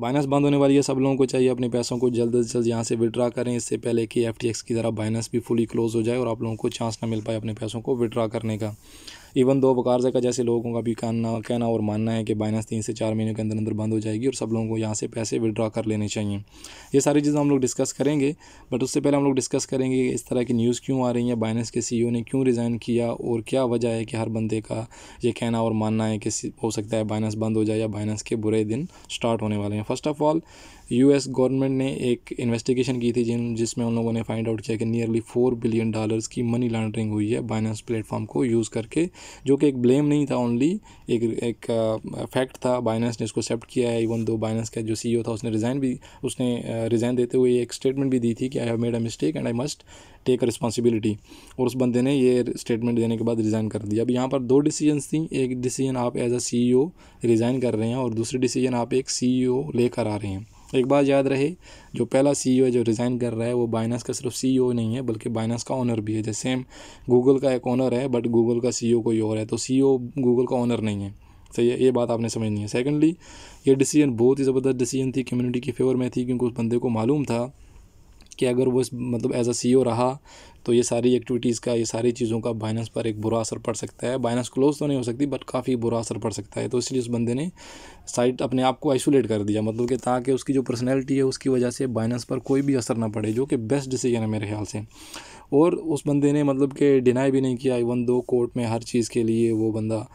बाइनस बंद होने वाली है सब लोगों को चाहिए अपने पैसों को जल्द से जल्द यहाँ से विड्रा करें इससे पहले कि एफ की तरह बाइनस भी फुली क्लोज़ हो जाए और आप लोगों को चांस ना मिल पाए अपने पैसों को विड्रा करने का इवन दो वकार का जैसे लोगों का भी कहना कहना और मानना है कि बाइनेंस तीन से चार महीने के अंदर अंदर बंद हो जाएगी और सब लोगों को यहाँ से पैसे विड्रा कर लेने चाहिए ये सारी चीज़ें हम लोग डिस्कस करेंगे बट उससे पहले हम लोग डिस्कस करेंगे इस तरह की न्यूज़ क्यों आ रही है बाइनेंस के सी ने क्यों रिज़ाइन किया और क्या वजह है कि हर बंदे का ये कहना और मानना है कि हो सकता है बाइनेंस बंद हो जाए या बाइनेंस के बुरे दिन स्टार्ट होने वाले हैं first of all US government ने एक इन्वेस्टिगेशन की थी जिन जिसमें उन लोगों ने फाइंड आउट किया कि नियरली फोर बिलियन डॉलर्स की मनी लॉन्ड्रिंग हुई है बाइनेंस प्लेटफॉर्म को यूज़ करके जो कि एक ब्लेम नहीं था ओनली एक एक फैक्ट था बाइनेंस ने इसको एक्सेप्ट किया है इवन दो बाइनेंस का जो सी था उसने रिज़ाइन भी उसने रिज़ाइन देते हुए एक स्टेटमेंट भी दी थी कि I have made a mistake and I must take responsibility और उस बंदे ने ये स्टेटमेंट देने के बाद रिज़ाइन कर दिया अब यहाँ पर दो डिसीजन थी एक डिसीजन आप एज अ सी रिज़ाइन कर रहे हैं और दूसरी डिसीजन आप एक सी लेकर आ रहे हैं एक बात याद रहे जो पहला सी e है जो रिज़ाइन कर रहा है वो बाइनास का सिर्फ सी e नहीं है बल्कि बाइनास का ऑनर भी है जैसे सेम गूगल का एक ऑनर है बट गूगल का सी e कोई और है तो सी गूगल का ऑनर नहीं है सही है ये बात आपने समझनी है सेकेंडली ये डिसीजन बहुत ही ज़बरदस्त डिसीजन थी कम्युनिटी के फेवर में थी क्योंकि उस बंदे को मालूम था कि अगर वो मतलब एज अ सी रहा तो ये सारी एक्टिविटीज़ का ये सारी चीज़ों का बाइनेंस पर एक बुरा असर पड़ सकता है बाइनेंस क्लोज तो नहीं हो सकती बट काफ़ी बुरा असर पड़ सकता है तो इसलिए उस बंदे ने साइट अपने आप को आइसोलेट कर दिया मतलब कि ताकि उसकी जो पर्सनैलिटी है उसकी वजह से बाइनेंस पर कोई भी असर ना पड़े जो कि बेस्ट डिसीजन है मेरे ख्याल से और उस बंदे ने मतलब कि डिनाई भी नहीं किया इवन दो कोर्ट में हर चीज़ के लिए वो बंदा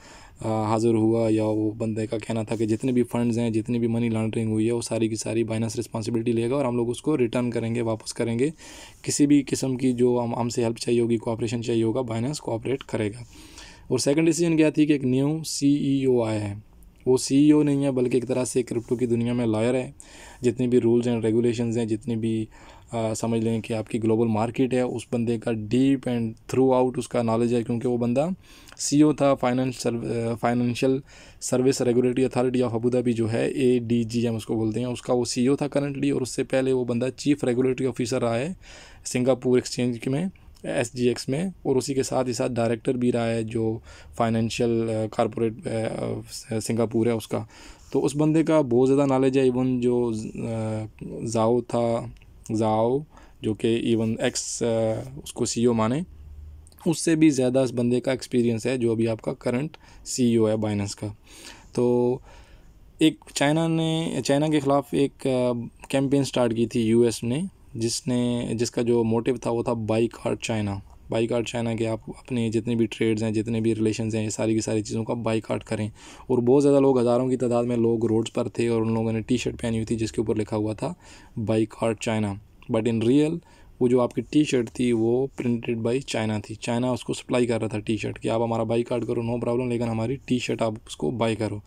हाज़िर हुआ या वो बंदे का कहना था कि जितने भी फंड्स हैं जितनी भी मनी लॉन्ड्रिंग हुई है वो सारी की सारी बाइनेंस रिस्पॉन्सिबिलिटी लेगा और हम लोग उसको रिटर्न करेंगे वापस करेंगे किसी भी किस्म की जो हम हमसे हेल्प चाहिए होगी कोऑपरेशन चाहिए होगा बाइनेंस कोऑपरेट करेगा और सेकंड डिसीजन क्या थी कि एक न्यू ओ e आया है वो ओ e नहीं है बल्कि एक तरह से क्रिप्टो की दुनिया में लॉयर है जितने भी रूल्स एंड रेगुलेशन हैं जितनी भी समझ लें कि आपकी ग्लोबल मार्केट है उस बंदे का डीप एंड थ्रू आउट उसका नॉलेज है क्योंकि वो बंदा ओ e था finance financial service regulatory authority of Abu Dhabi जो है ए डी जी एम उसको बोलते हैं उसका वो ओ e था करंटली और उससे पहले वो बंदा चीफ रेगुलेटरी ऑफिसर रहा है सिंगापुर एक्सचेंज में एस जी एक्स में और उसी के साथ ही साथ डायरेक्टर भी रहा है जो फाइनेंशियल कॉरपोरेट सिंगापुर है उसका तो उस बंदे का बहुत ज़्यादा नॉलेज है इवन जो जाओ था जाओ जो कि इवन एक्स उसको सी e माने उससे भी ज़्यादा इस बंदे का एक्सपीरियंस है जो अभी आपका करंट सी e है बाइनेंस का तो एक चाइना ने चाइना के ख़िलाफ़ एक कैंपेन स्टार्ट की थी यूएस ने जिसने जिसका जो मोटिव था वो था boycott China boycott China के आप अपने जितने भी ट्रेड्स हैं जितने भी रिलेशन हैं ये सारी की सारी चीज़ों का बाई कार्ड करें और बहुत ज़्यादा लोग हज़ारों की तादाद में लोग रोड्स पर थे और उन लोगों ने टी शर्ट पहनी हुई थी जिसके ऊपर लिखा हुआ था boycott China but in real वो जो आपकी टी शर्ट थी वो प्रिंटेड बाई चाइना थी चाइना उसको सप्लाई कर रहा था टी शर्ट कि आप हमारा बाई कार्ड करो नो प्रॉब्लम लेकिन हमारी टी शर्ट आप उसको बाई करो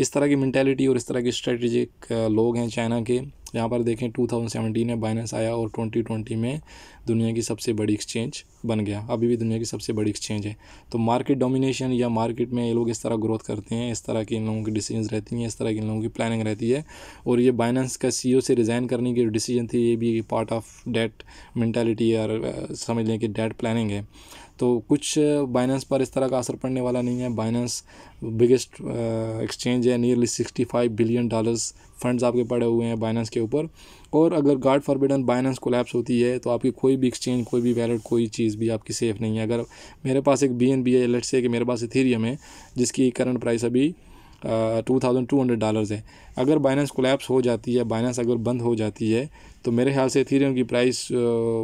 इस तरह की मैंटेलिटी और इस तरह की स्ट्रेटजिक लोग हैं चाइना के यहाँ पर देखें 2017 में बाइनेंस आया और 2020 में दुनिया की सबसे बड़ी एक्सचेंज बन गया अभी भी दुनिया की सबसे बड़ी एक्सचेंज है तो मार्केट डोमिनेशन या मार्केट में ये लोग इस तरह ग्रोथ करते हैं इस तरह की इन लोगों की डिसीजन रहती हैं इस तरह की इन लोगों की प्लानिंग रहती है और ये बाइनेंस का सी e से रिज़ाइन करने की डिसीजन थी ये भी पार्ट ऑफ डेट मैंटेलिटी या समझ लें कि डेट प्लानिंग है तो कुछ बाइनेंस पर इस तरह का असर पड़ने वाला नहीं है बाइनेंस बिगेस्ट एक्सचेंज है nearly sixty five billion dollars funds आपके पड़े हुए हैं बाइनेंस के ऊपर और अगर गार्ड फॉरबिडन बाइनेंस कोलैप्स होती है तो आपकी कोई भी एक्सचेंज कोई भी वैलेट कोई चीज़ भी आपकी सेफ़ नहीं है अगर मेरे पास एक बी एन बी है लेट्स से कि मेरे पास इथीरियम है जिसकी करंट प्राइस अभी two thousand two hundred dollars है अगर बाइनेंस कोलैप्स हो जाती है बाइनेंस अगर बंद हो जाती है तो मेरे ख्याल से थीरियम की प्राइस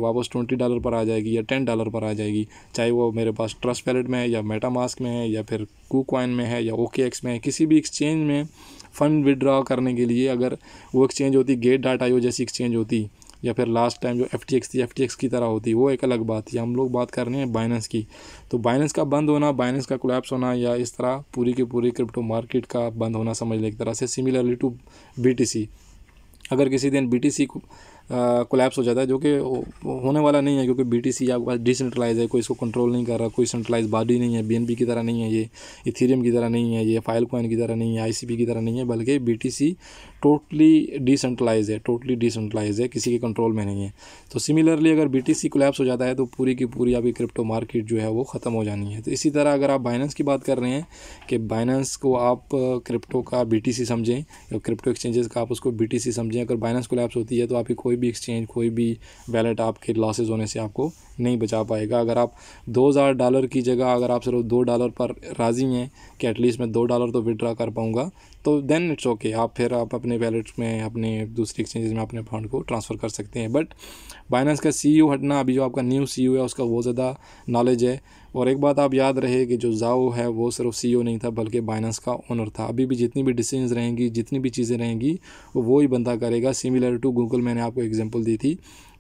वापस ट्वेंटी डॉलर पर आ जाएगी या टेन डॉलर पर आ जाएगी चाहे वो मेरे पास ट्रस्ट पैलेट में है या मेटा मास्क में है या फिर कूकॉइन में है या ओके एक्स में है किसी भी एक्सचेंज में फ़ंड विदड्रॉ करने के लिए अगर वो एक्सचेंज होती गेट डाटा जैसी एक्सचेंज होती या फिर लास्ट टाइम जो एफ टी एक्स थी एफ टी एक्स की तरह होती वो एक अलग बात थी हम लोग बात कर रहे हैं बाइनेंस की तो बाइनेंस का बंद होना बाइनेंस का कोलैप्स होना या इस तरह पूरी की पूरी क्रिप्टो मार्केट का बंद होना समझ लें एक तरह से similarly to B T C अगर किसी दिन बी टी सी कोलैप्स हो जाता है जो कि होने वाला नहीं है क्योंकि बी टी सी आपके पास डिसेंट्रलाइज है कोई इसको कंट्रोल नहीं कर रहा कोई सेंट्रलाइज बॉडी नहीं है बी की तरह नहीं है ये इथीरियम की तरह नहीं है ये फाइल कॉइन की तरह नहीं है आई की तरह नहीं है बल्कि बी टोटली डिसेंट्रलाइज है टोटली डिसेंट्रलाइज है किसी के कंट्रोल में नहीं है तो सिमिलरली अगर बी टी कोलेप्स हो जाता है तो पूरी की पूरी आपकी क्रिप्टो मार्केट जो है वो ख़त्म हो जानी है तो इसी तरह अगर आप बाइनेंस की बात कर रहे हैं कि बाइनेंस को आप क्रिप्टो का बी समझें क्रिप्टो एक्सचेंजेस का आप उसको बी समझें अगर बाइनेंस कोलेप्स होती है तो आपकी कोई भी एक्सचेंज कोई भी वैलेट आपके लॉसेज होने से आपको नहीं बचा पाएगा अगर आप दो हज़ार डॉलर की जगह अगर आप सिर्फ दो डॉलर पर राज़ी हैं कि एटलीस्ट मैं दो डॉलर तो विड्रा कर पाऊँगा तो देन इट्स ओके आप फिर आप अपने वैलेट में अपने दूसरे एक्सचेंजेस में अपने फंड को ट्रांसफ़र कर सकते हैं बट बाइनेंस का सी e हटना अभी जो आपका न्यू सी e है उसका बहुत ज़्यादा नॉलेज है और एक बात आप याद रहे कि जो जाओ है वो सिर्फ सी e नहीं था बल्कि बाइनेंस का ओनर था अभी भी जितनी भी डिसीजन रहेंगी जितनी भी चीज़ें रहेंगी वो ही बंदा करेगा सिमिलर टू गूगल मैंने आपको एग्जाम्पल दी थी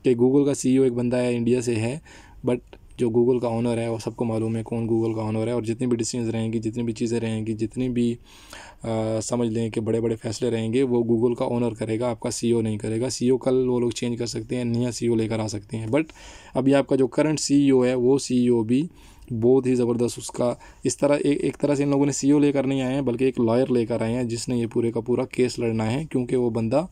कि गूगल का सी e एक बंदा है इंडिया से है बट जो गूगल का ऑनर है वो सबको मालूम है कौन गूगल का ऑनर है और जितनी भी डिसीजन रहेंगी जितनी भी चीज़ें रहेंगी जितनी भी आ, समझ लें कि बड़े बड़े फैसले रहेंगे वो गूगल का ऑनर करेगा आपका सीईओ e नहीं करेगा सीईओ कल वो लोग चेंज कर सकते हैं नया सीईओ लेकर आ सकते हैं बट अभी आपका जो करंट सीईओ है वो सीईओ भी बहुत ही ज़बरदस्त उसका इस तरह ए, एक तरह से इन लोगों ने सी e लेकर नहीं आए हैं बल्कि एक लॉयर लेकर आए हैं जिसने ये पूरे का पूरा केस लड़ना है क्योंकि वो बंदा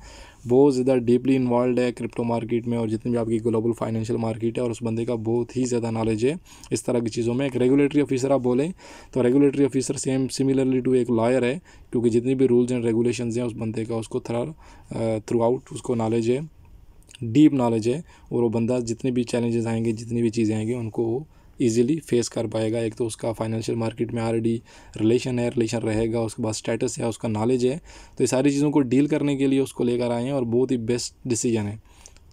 बहुत ज़्यादा डीपली इन्वॉल्व है क्रिप्टो मार्केट में और जितनी भी आपकी ग्लोबल फाइनेंशियल मार्केट है और उस बंदे का बहुत ही ज़्यादा नॉलेज है इस तरह की चीज़ों में एक रेगुलेटरी ऑफिसर आप बोलें तो regulatory officer same similarly to एक लॉयर है क्योंकि जितनी भी रूल्स एंड रेगुलेशन हैं उस बंदे का उसको थ्रा थ्रू आउट उसको नॉलेज है डीप नॉलेज है और वो बंदा जितने भी चैलेंजेस आएंगे जितनी भी चीज़ें आएंगी उनको वो ईजिली फेस कर पाएगा एक तो उसका फाइनेंशियल मार्केट में ऑलरेडी रिलेशन है रिलेशन रहेगा उसके पास स्टेटस है उसका नॉलेज है तो ये सारी चीज़ों को डील करने के लिए उसको लेकर आए हैं और बहुत ही बेस्ट डिसीजन है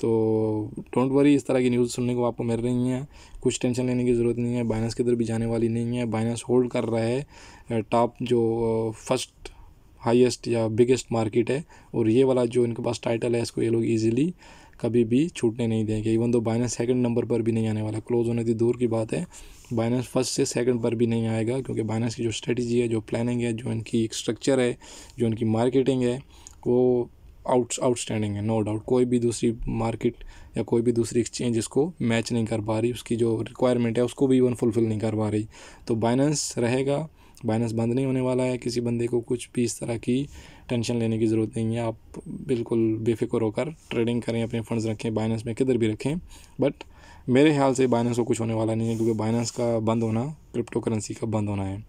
तो डोंट वरी इस तरह की न्यूज़ सुनने को आपको मिल रही हैं कुछ टेंशन लेने की ज़रूरत नहीं है बाइनेंस की तरफ भी जाने वाली नहीं है बाइनेंस होल्ड कर रहा है टॉप जो फर्स्ट हाईएस्ट या बिगेस्ट मार्केट है और ये वाला जो इनके पास टाइटल है इसको ये लोग ईजिली कभी भी छूटने नहीं देंगे इवन तो बाइनेंस सेकंड नंबर पर भी नहीं आने वाला क्लोज होने की दूर की बात है बाइनेंस फर्स्ट से सेकंड पर भी नहीं आएगा क्योंकि बाइनेंस की जो स्ट्रेटजी है जो प्लानिंग है जो इनकी स्ट्रक्चर है जो इनकी मार्केटिंग है वो आउट आउटस्टैंडिंग है नो डाउट कोई भी दूसरी मार्केट या कोई भी दूसरी एक्सचेंज इसको मैच नहीं कर पा रही उसकी जो रिक्वायरमेंट है उसको भी इवन फुलफिल नहीं कर पा रही तो बाइनेंस रहेगा बाइनेंस बंद नहीं होने वाला है किसी बंदे को कुछ भी इस तरह की टेंशन लेने की ज़रूरत नहीं है आप बिल्कुल बेफिक्र होकर ट्रेडिंग करें अपने फंड्स रखें बाइनेंस में किधर भी रखें बट मेरे ख्याल से बाइनेंस को कुछ होने वाला नहीं है क्योंकि बाइनेंस का बंद होना क्रिप्टो करेंसी का बंद होना है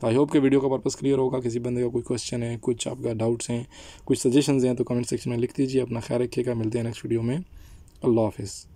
तो आई होप के वीडियो का पर्पस क्लियर होगा किसी बंदे का कोई क्वेश्चन है कुछ आपका डाउट्स हैं कुछ सजेशन हैं तो कमेंट सेक्शन में लिख दीजिए अपना ख्याल रखिएगा मिलते हैं नेक्स्ट वीडियो में अल्लाह हाफिज़